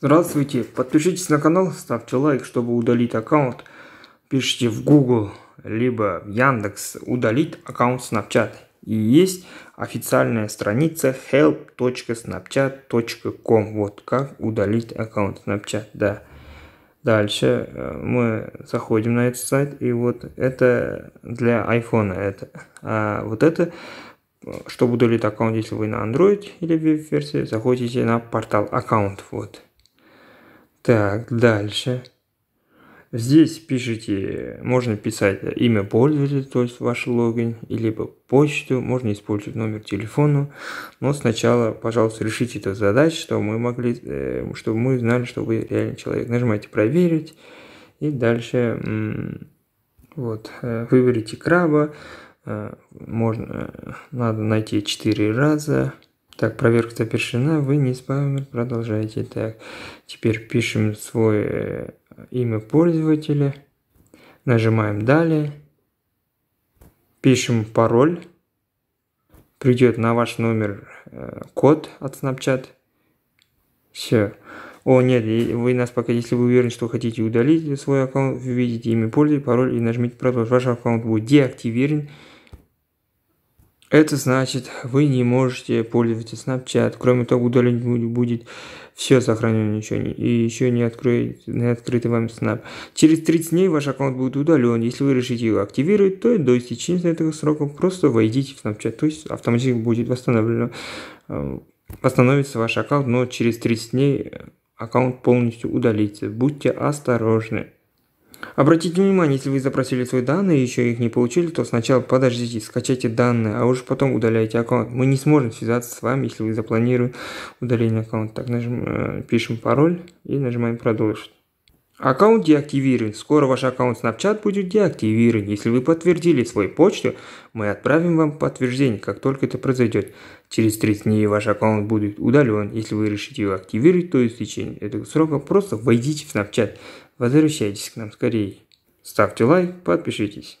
Здравствуйте, подпишитесь на канал, ставьте лайк, чтобы удалить аккаунт. Пишите в Google, либо в Яндекс, удалить аккаунт Snapchat. И есть официальная страница help.snapchat.com. Вот как удалить аккаунт Snapchat, да. Дальше э, мы заходим на этот сайт, и вот это для iPhone это. А вот это, э, чтобы удалить аккаунт, если вы на Android или веб-версии, заходите на портал аккаунт, вот. Так, дальше. Здесь пишите, можно писать имя пользователя, то есть ваш логин, либо почту, можно использовать номер телефона. Но сначала, пожалуйста, решите эту задачу, чтобы мы могли, э, чтобы мы знали, что вы реальный человек. Нажимаете «Проверить» и дальше вот, э, выберите краба. Э, можно, надо найти 4 раза – так, проверка завершена, вы не спамер, продолжайте. Так, теперь пишем свое э, имя пользователя, нажимаем далее, пишем пароль, придет на ваш номер э, код от Snapchat. Все. О, нет, вы нас пока, если вы уверены, что хотите удалить свой аккаунт, введите имя пользователя, пароль и нажмите продолжить. Ваш аккаунт будет деактивирован это значит, вы не можете пользоваться Snapchat. Кроме того, удалить будет все сохранено, ничего не, и еще не, откроет, не открытый вам Snap. Через 30 дней ваш аккаунт будет удален. Если вы решите его активировать, то до истечения этого срока просто войдите в Snapchat. То есть автоматически будет восстановлено, э, восстановится ваш аккаунт, но через 30 дней э, аккаунт полностью удалится. Будьте осторожны. Обратите внимание, если вы запросили свои данные и еще их не получили, то сначала подождите, скачайте данные, а уже потом удаляйте аккаунт. Мы не сможем связаться с вами, если вы запланируете удаление аккаунта. Так, нажим, э, пишем пароль и нажимаем «Продолжить». Аккаунт деактивирован. Скоро ваш аккаунт Snapchat будет деактивирован. Если вы подтвердили свою почту, мы отправим вам подтверждение, как только это произойдет. Через 30 дней ваш аккаунт будет удален. Если вы решите его активировать, то есть в течение этого срока просто войдите в Snapchat. Возвращайтесь к нам скорее. Ставьте лайк, подпишитесь.